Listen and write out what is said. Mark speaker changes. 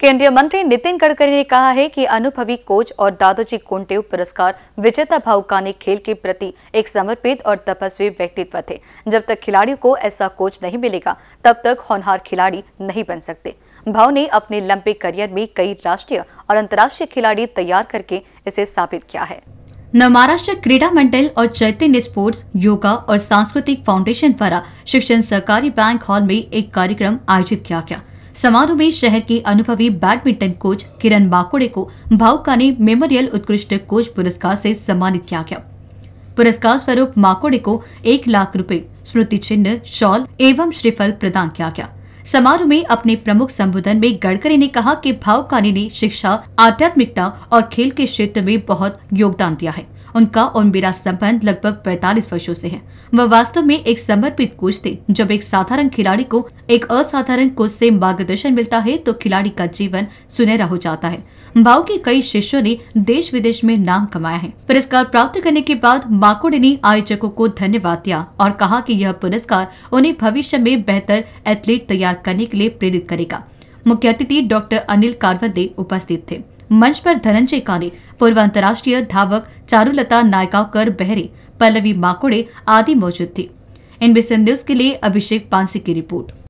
Speaker 1: केंद्रीय मंत्री नितिन गडकरी ने कहा है कि अनुभवी कोच और दादाजी कोंटेव पुरस्कार विजेता ने खेल के प्रति एक समर्पित और तपस्वी व्यक्तित्व थे जब तक खिलाड़ियों को ऐसा कोच नहीं मिलेगा तब तक होनहार खिलाड़ी नहीं बन सकते भाव ने अपने लंबे करियर में कई राष्ट्रीय और अंतर्राष्ट्रीय खिलाड़ी तैयार करके इसे साबित किया है महाराष्ट्र क्रीडा मंडल और चैतन्य स्पोर्ट्स योगा और सांस्कृतिक फाउंडेशन द्वारा शिक्षण सहकारी बैंक हॉल में एक कार्यक्रम आयोजित किया गया समारोह में शहर के अनुभवी बैडमिंटन कोच किरण बाकोड़े को ने मेमोरियल उत्कृष्ट कोच पुरस्कार से सम्मानित किया गया पुरस्कार स्वरूप माकोड़े को एक लाख रुपए स्मृति चिन्ह शॉल एवं श्रीफल प्रदान किया गया समारोह में अपने प्रमुख संबोधन में गडकरी ने कहा कि भावकानी ने शिक्षा आध्यात्मिकता और खेल के क्षेत्र में बहुत योगदान दिया है उनका और मेरा संबंध लगभग 45 वर्षों से है वह वास्तव में एक समर्पित कोच थे जब एक साधारण खिलाड़ी को एक असाधारण कोच से मार्गदर्शन मिलता है तो खिलाड़ी का जीवन सुनहरा हो जाता है भाव के कई शिष्यों ने देश विदेश में नाम कमाया है पुरस्कार प्राप्त करने के बाद माकुड़ ने आयोजकों को धन्यवाद दिया और कहा कि यह पुरस्कार उन्हें भविष्य में बेहतर एथलीट तैयार करने के लिए प्रेरित करेगा मुख्य अतिथि डॉक्टर अनिल कारवदे उपस्थित थे मंच पर धनंजय काने पूर्व अंतर्राष्ट्रीय धावक चारुलता नायकावकर बहरे पल्लवी माकोड़े आदि मौजूद थे इनबीसी न्यूज के लिए अभिषेक पांसी की रिपोर्ट